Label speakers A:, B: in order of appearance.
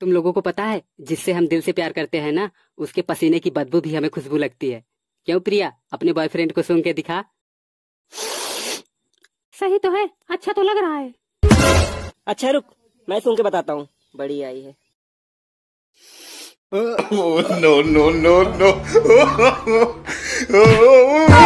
A: तुम लोगों को पता है जिससे हम दिल से प्यार करते हैं ना उसके पसीने की बदबू भी हमें खुशबू लगती है क्यों प्रिया अपने बॉयफ्रेंड को सुन के दिखा सही तो है अच्छा तो लग रहा है अच्छा रुक मैं सुन के बताता हूँ बड़ी आई है
B: नो नो नो नो